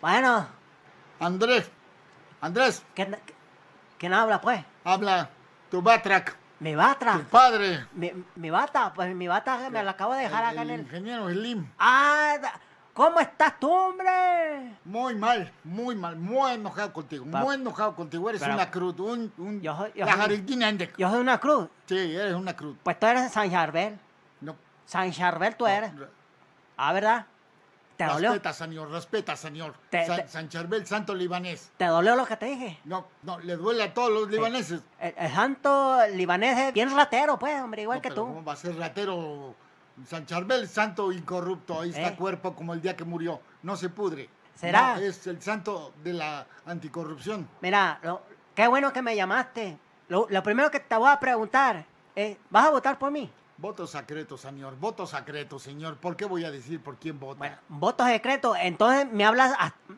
Bueno. Andrés. Andrés. ¿Quién, habla, pues? Habla tu batrac. Mi batra. Tu padre. Mi, mi bata, pues mi bata me la acabo de dejar el, acá en el. Ingeniero Slim. Ah, ¿cómo estás tú, hombre? Muy mal, muy mal, muy enojado contigo, muy enojado contigo. Eres una cruz, un. un yo, soy, yo, soy, yo soy una cruz. Sí, eres una cruz. Pues tú eres San Jarbel. No. San Jarbel tú eres. Ah, ¿verdad? Respeta, señor, respeta, señor. San, Charbel, santo libanés. ¿Te dolió lo que te dije? No, no, le duele a todos los libaneses. El, santo libanés es bien ratero, pues, hombre, igual que tú. ¿Cómo va a ser ratero? San Charbel, santo incorrupto, ahí está eh. cuerpo como el día que murió, no se pudre. ¿Será? es el santo de la anticorrupción. Mira, qué bueno que me llamaste. Lo, primero que te voy a preguntar es, ¿vas a votar por mí? Votos secretos, señor. Votos secreto, señor. ¿Por qué voy a decir por quién voto? Votos voto secreto. Entonces me hablas,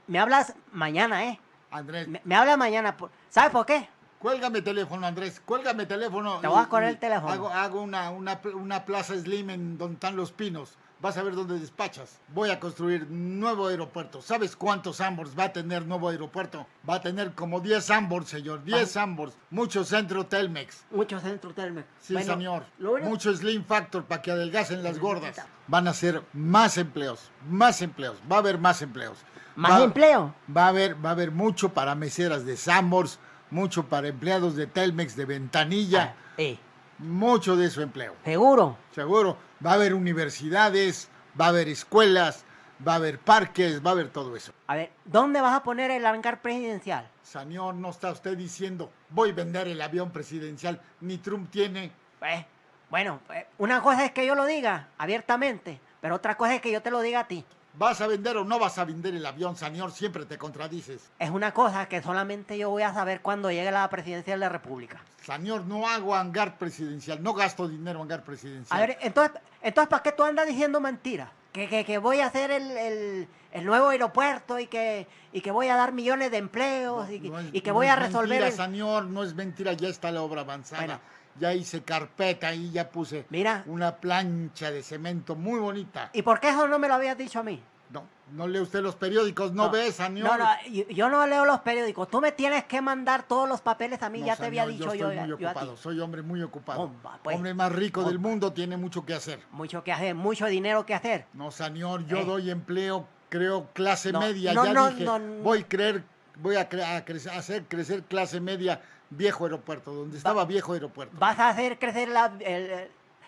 me hablas mañana, ¿eh? Andrés. Me, habla hablas mañana. ¿Sabes por qué? Cuélgame teléfono, Andrés. Cuélgame teléfono. Te voy a correr el teléfono. Hago, una, una, una plaza slim en donde están los pinos vas a ver dónde despachas. Voy a construir nuevo aeropuerto. ¿Sabes cuántos Ambors va a tener nuevo aeropuerto? Va a tener como 10 Ambors, señor. 10 ah. Ambors. Mucho centro Telmex. Mucho centro Telmex. Sí, señor. Mucho Slim Factor para que adelgacen las gordas. Van a ser más empleos. Más empleos. Va a haber más empleos. ¿Más empleo? Va a, haber, va a haber mucho para meseras de Sambors, mucho para empleados de Telmex, de Ventanilla. Ah, eh mucho de su empleo. Seguro. Seguro. Va a haber universidades, va a haber escuelas, va a haber parques, va a haber todo eso. A ver, ¿dónde vas a poner el hangar presidencial? Señor, no está usted diciendo, voy a vender el avión presidencial, ni Trump tiene. Eh, bueno, eh, una cosa es que yo lo diga abiertamente, pero otra cosa es que yo te lo diga a ti. ¿Vas a vender o no vas a vender el avión, señor? Siempre te contradices. Es una cosa que solamente yo voy a saber cuando llegue la presidencia de la República. Señor, no hago hangar presidencial, no gasto dinero en hangar presidencial. A ver, entonces, entonces ¿para qué tú andas diciendo mentiras? Que, que, que, voy a hacer el, el, el, nuevo aeropuerto y que, y que voy a dar millones de empleos y, que voy a resolver. el... señor, no es mentira, ya está la obra avanzada ya hice carpeta y ya puse Mira. una plancha de cemento muy bonita. ¿Y por qué eso no me lo habías dicho a mí? No, no lee usted los periódicos, no, ves ve, señor. No, no, yo, no leo los periódicos. Tú me tienes que mandar todos los papeles a mí, ya te había dicho yo. Estoy yo, muy ocupado, soy hombre muy ocupado. Pues. hombre más rico del mundo, tiene mucho que hacer. Mucho que hacer, mucho dinero que hacer. No, señor, yo eh. doy empleo, creo, clase media. ya dije, voy a creer, voy a, a hacer crecer clase media Viejo aeropuerto, donde estaba viejo aeropuerto. Vas a hacer crecer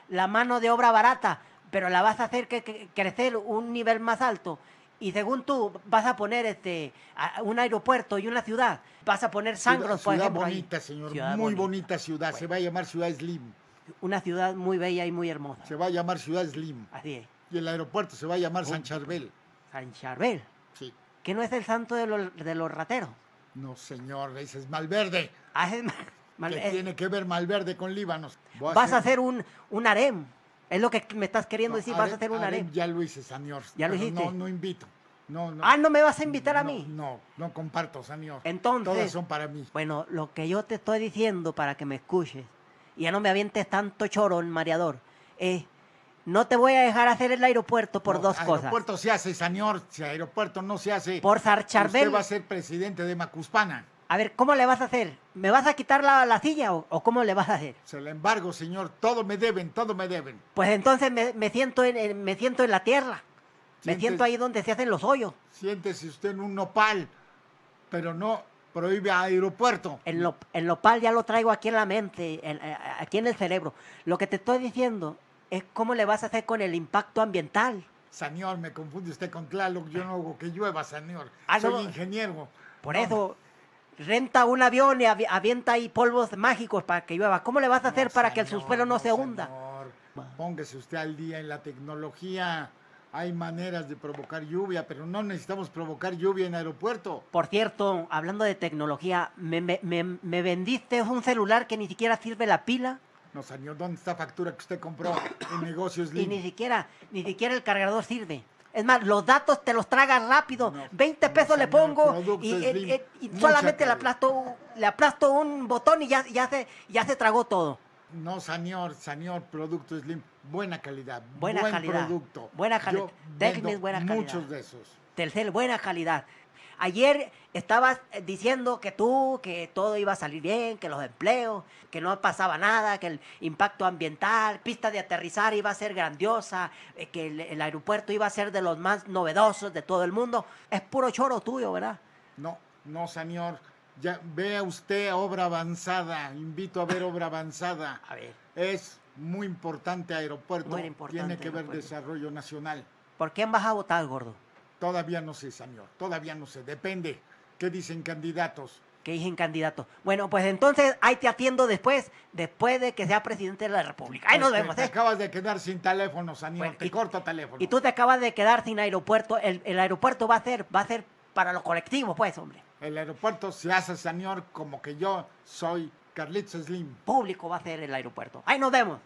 la, mano de obra barata, pero la vas a hacer que, crecer un nivel más alto. Y según tú, vas a poner este un aeropuerto y una ciudad. Vas a poner sangros, ciudad, por ejemplo. Bonita, Señor, muy bonita, ciudad. Se va a llamar Ciudad Slim. Una ciudad muy bella y muy hermosa. Se va a llamar Ciudad Slim. Así es. Y el aeropuerto se va a llamar San Charbel. San Charbel. Sí. Que no es el santo de los, de los rateros. No, señor, le dices Malverde. Ah, ¿Qué eh. tiene que ver Malverde con Líbano. vas a hacer, un, un harem. Es lo que me estás queriendo decir, vas a hacer un harem. Ya lo hice, señor. Ya lo hiciste. No, no invito. No, no. Ah, no me vas a invitar a mí. No, no, comparto, señor. Entonces. Todas son para mí. Bueno, lo que yo te estoy diciendo para que me escuches, y ya no me avientes tanto chorón, mareador, es. No te voy a dejar hacer el aeropuerto por dos cosas. cosas. Aeropuerto se hace, señor. Si aeropuerto no se hace. Por Sarchardel. Usted va a ser presidente de Macuspana. A ver, ¿cómo le vas a hacer? ¿Me vas a quitar la, silla o, cómo le vas a hacer? Se le embargo, señor. Todo me deben, todo me deben. Pues entonces me, siento, en, me siento en la tierra. me siento ahí donde se hacen los hoyos. Siéntese usted en un nopal, pero no prohíbe aeropuerto. El, el nopal ya lo traigo aquí en la mente, eh, aquí en el cerebro. Lo que te estoy diciendo es cómo le vas a hacer con el impacto ambiental. Señor, me confunde usted con Tlaloc, yo no hago que llueva, señor. Ah, Soy ingeniero. Por eso, renta un avión y avienta ahí polvos mágicos para que llueva. ¿Cómo le vas a hacer para que el subsuelo no, se hunda? Señor. Póngase usted al día en la tecnología. Hay maneras de provocar lluvia, pero no necesitamos provocar lluvia en aeropuerto. Por cierto, hablando de tecnología, me, me vendiste un celular que ni siquiera sirve la pila. No, señor, ¿dónde está factura que usted compró en negocios Y ni siquiera, ni siquiera el cargador sirve. Es más, los datos te los tragas rápido. 20 pesos le pongo y, solamente le aplasto, le aplasto un botón y ya, se, ya se tragó todo. No, señor, señor, producto Slim, buena calidad. Buena buen calidad. producto. Buena calidad. buena calidad. Muchos de esos. Telcel, buena calidad. Ayer estabas eh, diciendo que tú, que todo iba a salir bien, que los empleos, que no pasaba nada, que el impacto ambiental, pista de aterrizar iba a ser grandiosa, eh, que el, aeropuerto iba a ser de los más novedosos de todo el mundo. Es puro choro tuyo, ¿verdad? No, no, señor. Ya, vea usted obra avanzada, invito a ver obra avanzada. A ver. Es muy importante aeropuerto, muy importante, tiene que ver desarrollo nacional. ¿Por quién vas a votar, gordo? Todavía no sé, señor. Todavía no sé. Depende. ¿Qué dicen candidatos? ¿Qué dicen candidatos? Bueno, pues entonces ahí te atiendo después, después de que sea presidente de la República. Ahí nos este, vemos. Te, ¿eh? acabas de quedar sin teléfono, señor. te y, corto teléfono. Y tú te acabas de quedar sin aeropuerto. El, aeropuerto va a ser, va a ser para los colectivos, pues, hombre. El aeropuerto se hace, señor, como que yo soy Carlitos Slim. Público va a ser el aeropuerto. Ahí nos vemos.